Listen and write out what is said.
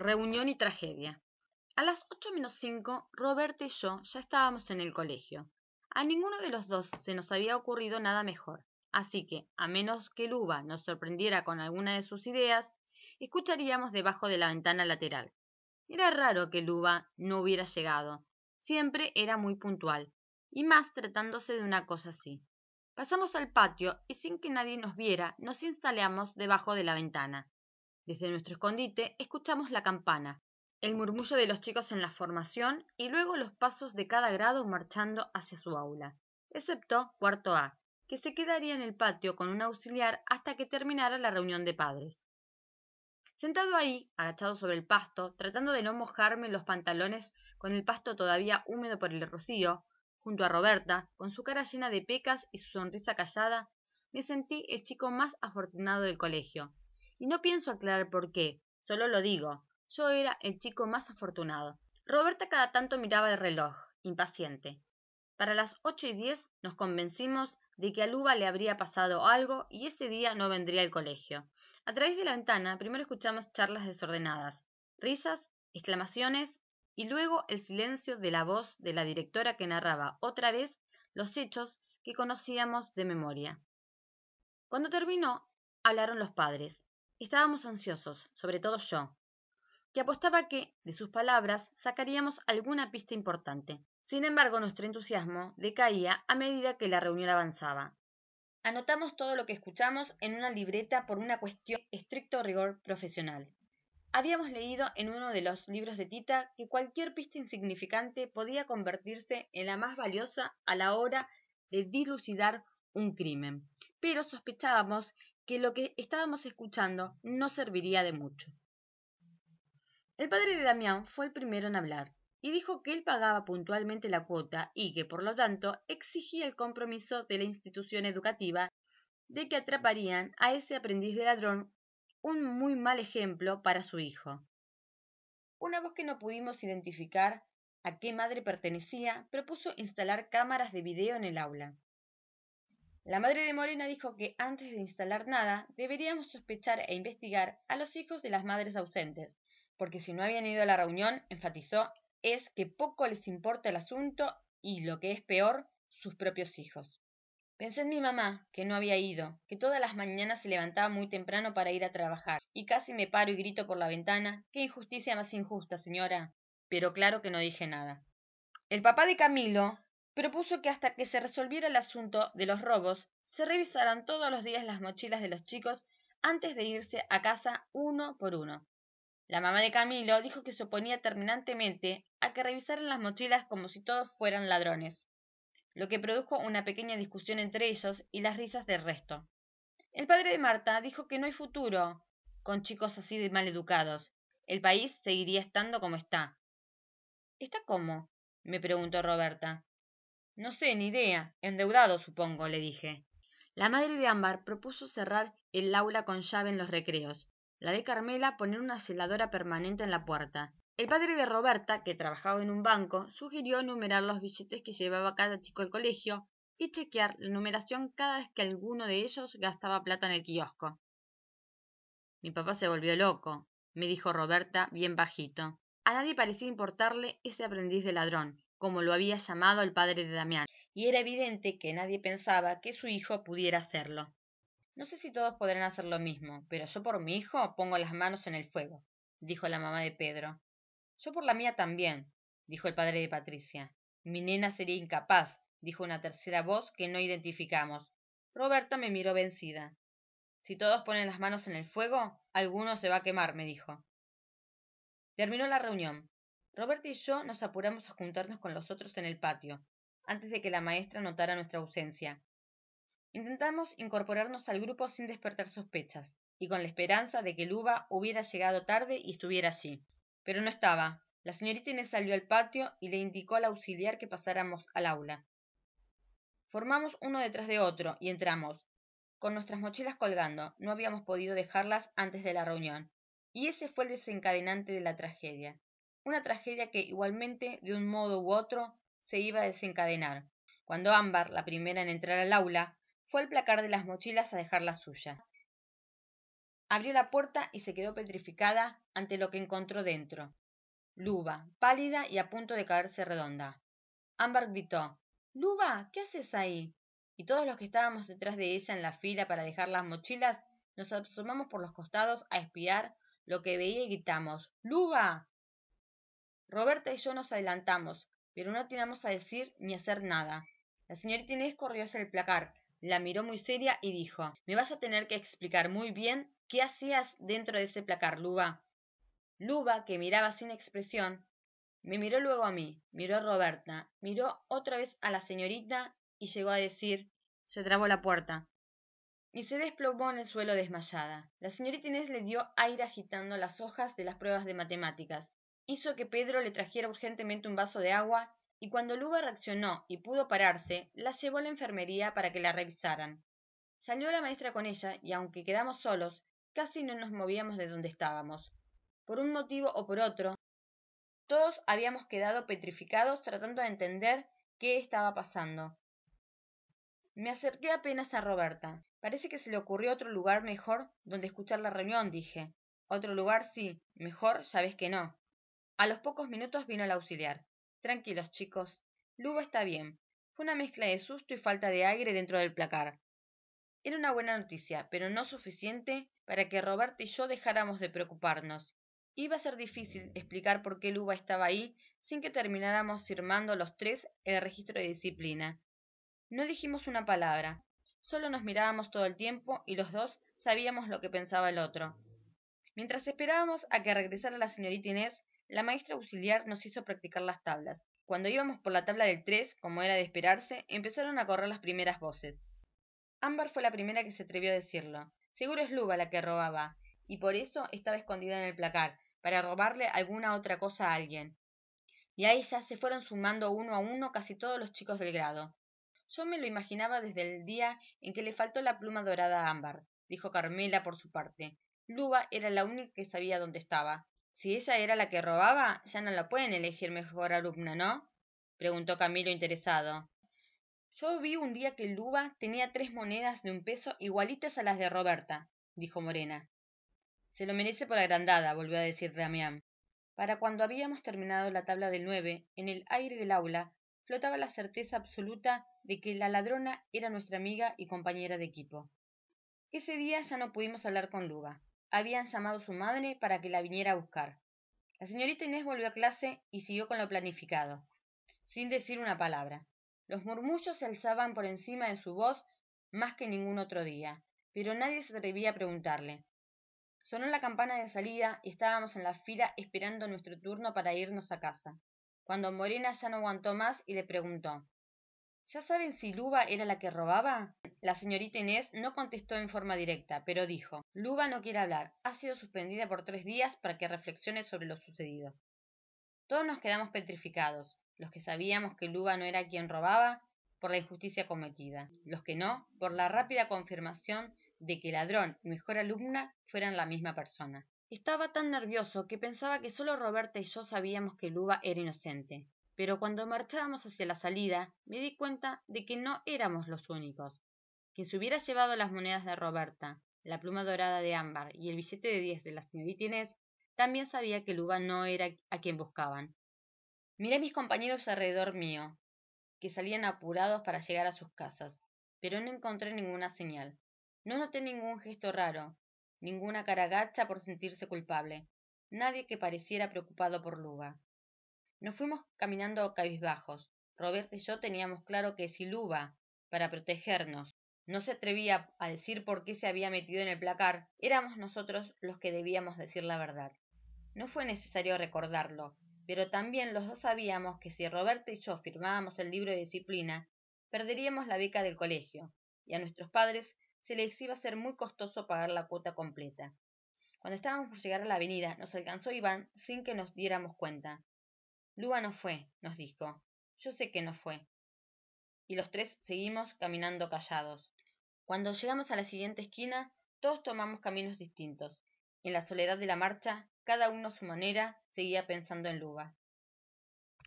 Reunión y tragedia. A las ocho menos cinco, Roberta y yo ya estábamos en el colegio. A ninguno de los dos se nos había ocurrido nada mejor, así que, a menos que Luba nos sorprendiera con alguna de sus ideas, escucharíamos debajo de la ventana lateral. Era raro que Luba no hubiera llegado. Siempre era muy puntual, y más tratándose de una cosa así. Pasamos al patio y sin que nadie nos viera, nos instalamos debajo de la ventana. Desde nuestro escondite escuchamos la campana, el murmullo de los chicos en la formación y luego los pasos de cada grado marchando hacia su aula, excepto cuarto A, que se quedaría en el patio con un auxiliar hasta que terminara la reunión de padres. Sentado ahí, agachado sobre el pasto, tratando de no mojarme los pantalones con el pasto todavía húmedo por el rocío, junto a Roberta, con su cara llena de pecas y su sonrisa callada, me sentí el chico más afortunado del colegio, y no pienso aclarar por qué, solo lo digo. Yo era el chico más afortunado. Roberta cada tanto miraba el reloj, impaciente. Para las ocho y diez nos convencimos de que a Luba le habría pasado algo y ese día no vendría al colegio. A través de la ventana primero escuchamos charlas desordenadas, risas, exclamaciones y luego el silencio de la voz de la directora que narraba otra vez los hechos que conocíamos de memoria. Cuando terminó, hablaron los padres. Estábamos ansiosos, sobre todo yo, que apostaba que, de sus palabras, sacaríamos alguna pista importante. Sin embargo, nuestro entusiasmo decaía a medida que la reunión avanzaba. Anotamos todo lo que escuchamos en una libreta por una cuestión de estricto rigor profesional. Habíamos leído en uno de los libros de Tita que cualquier pista insignificante podía convertirse en la más valiosa a la hora de dilucidar un crimen, pero sospechábamos que lo que estábamos escuchando no serviría de mucho. El padre de Damián fue el primero en hablar, y dijo que él pagaba puntualmente la cuota y que, por lo tanto, exigía el compromiso de la institución educativa de que atraparían a ese aprendiz de ladrón un muy mal ejemplo para su hijo. Una voz que no pudimos identificar a qué madre pertenecía propuso instalar cámaras de video en el aula. La madre de Morena dijo que antes de instalar nada deberíamos sospechar e investigar a los hijos de las madres ausentes, porque si no habían ido a la reunión, enfatizó, es que poco les importa el asunto y, lo que es peor, sus propios hijos. Pensé en mi mamá, que no había ido, que todas las mañanas se levantaba muy temprano para ir a trabajar, y casi me paro y grito por la ventana, qué injusticia más injusta, señora. Pero claro que no dije nada. El papá de Camilo, propuso que hasta que se resolviera el asunto de los robos, se revisaran todos los días las mochilas de los chicos antes de irse a casa uno por uno. La mamá de Camilo dijo que se oponía terminantemente a que revisaran las mochilas como si todos fueran ladrones, lo que produjo una pequeña discusión entre ellos y las risas del resto. El padre de Marta dijo que no hay futuro con chicos así de mal educados, El país seguiría estando como está. ¿Está cómo? me preguntó Roberta. No sé, ni idea. Endeudado, supongo, le dije. La madre de Ámbar propuso cerrar el aula con llave en los recreos, la de Carmela poner una celadora permanente en la puerta. El padre de Roberta, que trabajaba en un banco, sugirió numerar los billetes que llevaba cada chico al colegio y chequear la numeración cada vez que alguno de ellos gastaba plata en el kiosco. Mi papá se volvió loco, me dijo Roberta bien bajito. A nadie parecía importarle ese aprendiz de ladrón, como lo había llamado el padre de Damián, y era evidente que nadie pensaba que su hijo pudiera hacerlo. No sé si todos podrán hacer lo mismo, pero yo por mi hijo pongo las manos en el fuego, dijo la mamá de Pedro. Yo por la mía también, dijo el padre de Patricia. Mi nena sería incapaz, dijo una tercera voz que no identificamos. Roberta me miró vencida. Si todos ponen las manos en el fuego, alguno se va a quemar, me dijo. Terminó la reunión. Robert y yo nos apuramos a juntarnos con los otros en el patio, antes de que la maestra notara nuestra ausencia. Intentamos incorporarnos al grupo sin despertar sospechas, y con la esperanza de que Luba hubiera llegado tarde y estuviera allí. Pero no estaba. La señorita Inés salió al patio y le indicó al auxiliar que pasáramos al aula. Formamos uno detrás de otro y entramos, con nuestras mochilas colgando, no habíamos podido dejarlas antes de la reunión. Y ese fue el desencadenante de la tragedia una tragedia que igualmente, de un modo u otro, se iba a desencadenar, cuando Ámbar, la primera en entrar al aula, fue al placar de las mochilas a dejar la suya. Abrió la puerta y se quedó petrificada ante lo que encontró dentro. Luba, pálida y a punto de caerse redonda. Ámbar gritó Luba, ¿qué haces ahí? Y todos los que estábamos detrás de ella en la fila para dejar las mochilas, nos asomamos por los costados a espiar lo que veía y gritamos Luba. Roberta y yo nos adelantamos, pero no teníamos a decir ni hacer nada. La señorita Inés corrió hacia el placar, la miró muy seria y dijo Me vas a tener que explicar muy bien qué hacías dentro de ese placar, Luba. Luba, que miraba sin expresión, me miró luego a mí, miró a Roberta, miró otra vez a la señorita y llegó a decir se trabó la puerta y se desplomó en el suelo desmayada. La señorita Inés le dio aire agitando las hojas de las pruebas de matemáticas hizo que Pedro le trajera urgentemente un vaso de agua, y cuando Luba reaccionó y pudo pararse, la llevó a la enfermería para que la revisaran. Salió la maestra con ella, y aunque quedamos solos, casi no nos movíamos de donde estábamos. Por un motivo o por otro, todos habíamos quedado petrificados tratando de entender qué estaba pasando. Me acerqué apenas a Roberta. Parece que se le ocurrió otro lugar mejor donde escuchar la reunión, dije. Otro lugar sí, mejor sabes que no a los pocos minutos vino el auxiliar. Tranquilos, chicos. Luba está bien. Fue una mezcla de susto y falta de aire dentro del placar. Era una buena noticia, pero no suficiente para que Roberto y yo dejáramos de preocuparnos. Iba a ser difícil explicar por qué Luba estaba ahí sin que termináramos firmando los tres el registro de disciplina. No dijimos una palabra, solo nos mirábamos todo el tiempo y los dos sabíamos lo que pensaba el otro. Mientras esperábamos a que regresara la señorita Inés, la maestra auxiliar nos hizo practicar las tablas. Cuando íbamos por la tabla del tres, como era de esperarse, empezaron a correr las primeras voces. Ámbar fue la primera que se atrevió a decirlo. Seguro es Luba la que robaba, y por eso estaba escondida en el placar, para robarle alguna otra cosa a alguien. Y a ella se fueron sumando uno a uno casi todos los chicos del grado. Yo me lo imaginaba desde el día en que le faltó la pluma dorada a Ámbar, dijo Carmela por su parte. Luba era la única que sabía dónde estaba. Si ella era la que robaba, ya no la pueden elegir mejor alumna, ¿no? preguntó Camilo interesado. Yo vi un día que Luba tenía tres monedas de un peso igualitas a las de Roberta, dijo Morena. Se lo merece por agrandada, volvió a decir Damián. Para cuando habíamos terminado la tabla del nueve, en el aire del aula flotaba la certeza absoluta de que la ladrona era nuestra amiga y compañera de equipo. Ese día ya no pudimos hablar con Luba habían llamado a su madre para que la viniera a buscar. La señorita Inés volvió a clase y siguió con lo planificado, sin decir una palabra. Los murmullos se alzaban por encima de su voz más que ningún otro día, pero nadie se atrevía a preguntarle. Sonó la campana de salida y estábamos en la fila esperando nuestro turno para irnos a casa, cuando Morena ya no aguantó más y le preguntó ¿Ya saben si Luba era la que robaba? La señorita Inés no contestó en forma directa, pero dijo Luba no quiere hablar. Ha sido suspendida por tres días para que reflexione sobre lo sucedido. Todos nos quedamos petrificados, los que sabíamos que Luba no era quien robaba, por la injusticia cometida, los que no, por la rápida confirmación de que ladrón y mejor alumna fueran la misma persona. Estaba tan nervioso que pensaba que solo Roberta y yo sabíamos que Luba era inocente pero cuando marchábamos hacia la salida me di cuenta de que no éramos los únicos. Quien se hubiera llevado las monedas de Roberta, la pluma dorada de Ámbar y el billete de diez de la señorita Inés, también sabía que Luba no era a quien buscaban. Miré a mis compañeros alrededor mío, que salían apurados para llegar a sus casas, pero no encontré ninguna señal. No noté ningún gesto raro, ninguna caragacha por sentirse culpable, nadie que pareciera preocupado por Luba. Nos fuimos caminando cabizbajos. Roberto y yo teníamos claro que si Luba, para protegernos, no se atrevía a decir por qué se había metido en el placar, éramos nosotros los que debíamos decir la verdad. No fue necesario recordarlo, pero también los dos sabíamos que si Roberto y yo firmábamos el libro de disciplina, perderíamos la beca del colegio, y a nuestros padres se les iba a ser muy costoso pagar la cuota completa. Cuando estábamos por llegar a la avenida, nos alcanzó Iván sin que nos diéramos cuenta. Luba no fue, nos dijo. Yo sé que no fue. Y los tres seguimos caminando callados. Cuando llegamos a la siguiente esquina, todos tomamos caminos distintos. En la soledad de la marcha, cada uno a su manera seguía pensando en Luba.